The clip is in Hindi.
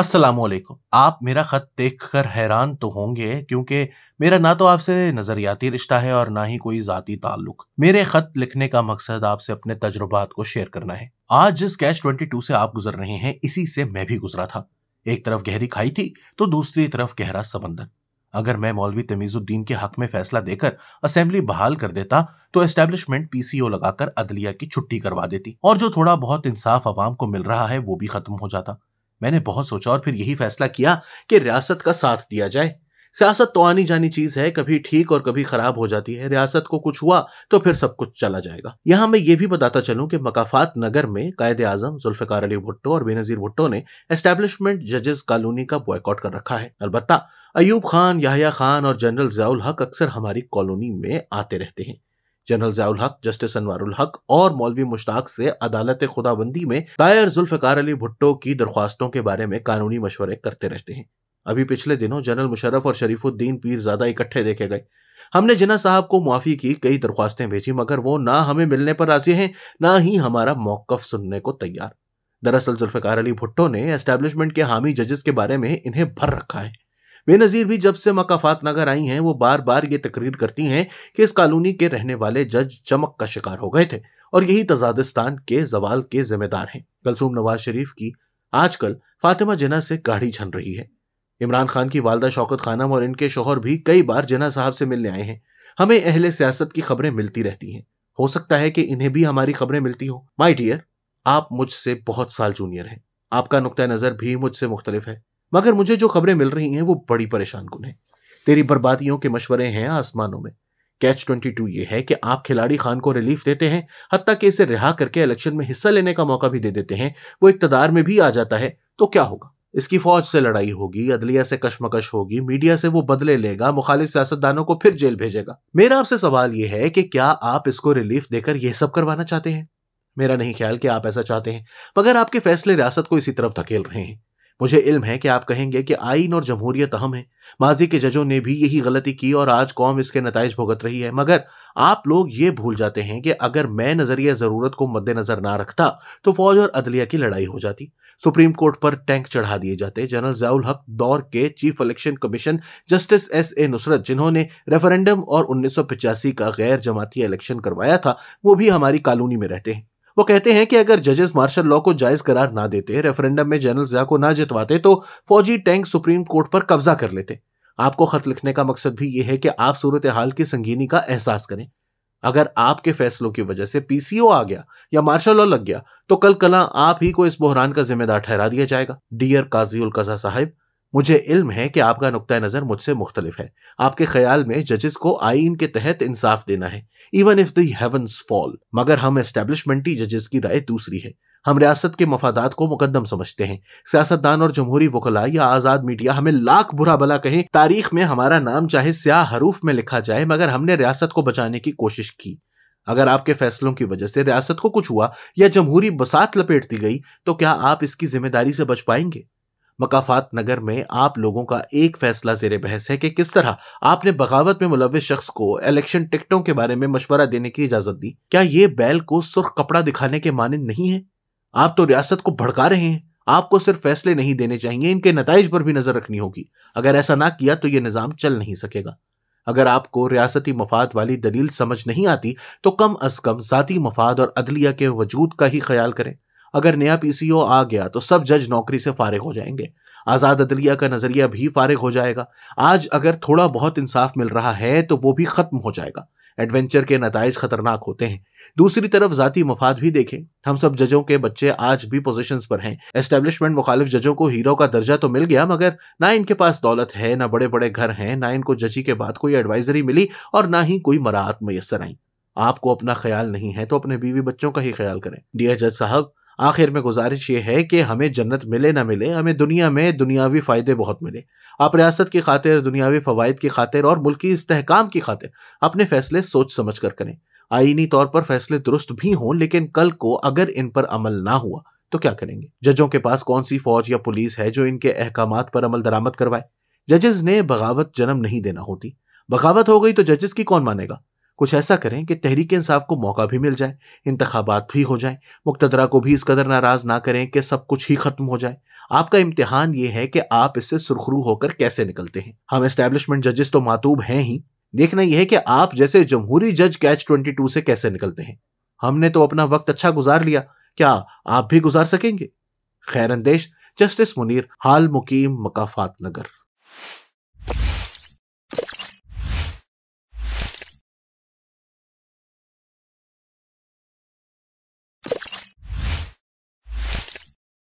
असलकुम आप मेरा ख़त देखकर हैरान तो होंगे क्योंकि मेरा ना तो आपसे नज़रियाती रिश्ता है और ना ही कोई ज़ाती ताल्लुक मेरे ख़त लिखने का मकसद आपसे अपने तजुर्बात को शेयर करना है आज जिस कैश 22 से आप गुजर रहे हैं इसी से मैं भी गुजरा था एक तरफ गहरी खाई थी तो दूसरी तरफ गहरा समंदर अगर मैं मौलवी तमीजुद्दीन के हक में फैसला देकर असेंबली बहाल कर देता तो एस्टेब्लिशमेंट पीसीओ लगाकर अदलिया की छुट्टी करवा देती और जो थोड़ा बहुत इंसाफ आवाम को मिल रहा है वो भी खत्म हो जाता मैंने बहुत सोचा और फिर यही फैसला किया कि रियासत का साथ दिया जाए सियासत तो आनी जानी चीज है कभी ठीक और कभी खराब हो जाती है रियासत को कुछ हुआ तो फिर सब कुछ चला जाएगा यहाँ मैं ये भी बताता चलूँ कि मकाफात नगर में कायद आजम जुल्फिकार अली भुट्टो और बेनजीर भुट्टो ने एस्टेब्लिशमेंट जजेस कॉलोनी का बॉयकॉट कर रखा है अलबत्ता अयूब खान याहिया खान और जनरल जयाउल हक अक्सर हमारी कॉलोनी में आते रहते हैं जनरल जयाउल हक जस्टिस अनवारुल हक और मौलवी मुश्ताक से अदालत खुदाबंदी में दायर जुल्फकार अली भुट्टो की दरख्वास्तों के बारे में कानूनी मशवरे करते रहते हैं अभी पिछले दिनों जनरल मुशरफ और शरीफुद्दीन पीर ज्यादा इकट्ठे देखे गए हमने जिना साहब को मुआफी की कई दरख्वास्तें भेजी मगर वो ना हमें मिलने पर राजी हैं ना ही हमारा मौकफ सुनने को तैयार दरअसल जुल्फकार अली भुट्टो ने एस्टेब्लिशमेंट के हामी जजेस के बारे में इन्हें भर रखा है बेनज़ीर भी जब से मकाफात नगर आई हैं वो बार बार ये तकरीर करती हैं कि इस कॉलोनी के रहने वाले जज चमक का शिकार हो गए थे और यही तजादिस्तान के जवाल के जिम्मेदार हैं कलसूम नवाज शरीफ की आजकल फातिमा जिना से गाढ़ी छन रही है इमरान खान की वालदा शौकत खानम और इनके शोहर भी कई बार जिना साहब से मिलने आए हैं हमें अहले सियासत की खबरें मिलती रहती हैं हो सकता है कि इन्हें भी हमारी खबरें मिलती हो माई डियर आप मुझसे बहुत साल जूनियर हैं आपका नुक़ नज़र भी मुझसे मुख्तलिफ है मगर मुझे जो खबरें मिल रही हैं वो बड़ी परेशान कुन है तेरी बर्बादियों के मशवरे हैं आसमानों में कैच ट्वेंटी टू ये है कि आप खिलाड़ी खान को रिलीफ देते हैं हती कि इसे रिहा करके इलेक्शन में हिस्सा लेने का मौका भी दे देते हैं वो इकतदार में भी आ जाता है तो क्या होगा इसकी फौज से लड़ाई होगी अदलिया से कशमकश होगी मीडिया से वो बदले लेगा मुखालिफ सियासतदानों को फिर जेल भेजेगा मेरा आपसे सवाल ये है कि क्या आप इसको रिलीफ देकर यह सब करवाना चाहते हैं मेरा नहीं ख्याल कि आप ऐसा चाहते हैं मगर आपके फैसले रियासत को इसी तरफ धकेल रहे हैं मुझे इल्म है कि आप कहेंगे कि आइन और जमहूरियत अहम है माजी के जजों ने भी यही गलती की और आज कौम इसके नतज भुगत रही है मगर आप लोग ये भूल जाते हैं कि अगर मैं नजरिया ज़रूरत को मद्देनज़र ना रखता तो फौज और अदलिया की लड़ाई हो जाती सुप्रीम कोर्ट पर टैंक चढ़ा दिए जाते जनरल जयाउल हक दौर के chief election commission justice S A Nusrat जिन्होंने रेफरेंडम और उन्नीस का गैर जमाती इलेक्शन करवाया था वो भी हमारी कॉलोनी में रहते हैं वो कहते हैं कि अगर जजेस मार्शल लॉ को जायज करार ना देते रेफरेंडम में जनरल जिया को ना जितवाते तो फौजी टैंक सुप्रीम कोर्ट पर कब्जा कर लेते आपको खत लिखने का मकसद भी यह है कि आप सूरत हाल की संगीनी का एहसास करें अगर आपके फैसलों की वजह से पीसीओ आ गया या मार्शल लॉ लग गया तो कल कला आप ही को इस बहरान का जिम्मेदार ठहरा दिया जाएगा डियर काजी उल कजा साहब मुझे इल्म है कि आपका नुक़ नज़र मुझसे मुख्तलिफ है आपके ख्याल में जजेस को आइन के तहत इंसाफ देना है इवन इफ दी फॉल मगर हम एस्टेब्लिशमेंटी जजेस की राय दूसरी है हम रियासत के मफादात को मुकदम समझते हैं सियासतदान और जमहूरी वकला या आज़ाद मीडिया हमें लाख बुरा भला कहें तारीख में हमारा नाम चाहे स्याह हरूफ में लिखा जाए मगर हमने रियासत को बचाने की कोशिश की अगर आपके फैसलों की वजह से रियासत को कुछ हुआ या जमहूरी बसात लपेट दी गई तो क्या आप इसकी जिम्मेदारी से बच पाएंगे मकाफात नगर में आप लोगों का एक फैसला जेर बहस है कि किस तरह आपने बगावत में मुलविस शख्स को इलेक्शन टिकटों के बारे में मशवरा देने की इजाजत दी क्या ये बैल को सुर्ख कपड़ा दिखाने के माने नहीं है आप तो रियासत को भड़का रहे हैं आपको सिर्फ फैसले नहीं देने चाहिए इनके नतज पर भी नजर रखनी होगी अगर ऐसा ना किया तो ये निज़ाम चल नहीं सकेगा अगर आपको रियासती मफाद वाली दलील समझ नहीं आती तो कम अज कम ज़ाती मफाद और अदलिया के वजूद का ही ख्याल करें अगर नया पीसीओ आ गया तो सब जज नौकरी से फारिग हो जाएंगे आज़ाद अदलिया का नज़रिया भी फारिग हो जाएगा आज अगर थोड़ा बहुत इंसाफ मिल रहा है तो वो भी ख़त्म हो जाएगा एडवेंचर के नतज खतरनाक होते हैं दूसरी तरफ जाती मफाद भी देखें हम सब जजों के बच्चे आज भी पोजीशंस पर हैं एस्टेब्लिशमेंट मुखालिफ जजों को हीरो का दर्जा तो मिल गया मगर ना इनके पास दौलत है ना बड़े बड़े घर हैं ना इनको जजी के बाद कोई एडवाइजरी मिली और ना ही कोई मराहत मैसर आई आपको अपना ख्याल नहीं है तो अपने बीवी बच्चों का ही ख्याल करें डियर जज साहब आखिर में गुजारिश ये है कि हमें जन्नत मिले ना मिले हमें दुनिया में दुनियावी फ़ायदे बहुत मिले आप रियासत की खातिर दुनियावी फ़वाद की खातिर और मुल्की इस्तेकाम की खातिर अपने फ़ैसले सोच समझ कर करें आइनी तौर पर फैसले दुरुस्त भी हों लेकिन कल को अगर इन पर अमल ना हुआ तो क्या करेंगे जजों के पास कौन सी फौज या पुलिस है जो इनके अहकाम पर अमल दरामद करवाए जजेस ने बगावत जन्म नहीं देना होती बगावत हो गई तो जजेस की कौन मानेगा कुछ ऐसा करें कि तहरीक इंसाफ को मौका भी मिल जाए इंतबात भी हो जाए मुक्तदरा को भी इस कदर नाराज़ ना करें कि सब कुछ ही ख़त्म हो जाए आपका इम्तिहान ये है कि आप इससे सुरखरू होकर कैसे निकलते हैं हम इस्टेब्लिशमेंट जजेस तो मातूब हैं ही देखना यह है कि आप जैसे जमहूरी जज कैच ट्वेंटी टू से कैसे निकलते हैं हमने तो अपना वक्त अच्छा गुजार लिया क्या आप भी गुजार सकेंगे खैर अंदेश जस्टिस मुनीर हाल मुकीम मकाफात नगर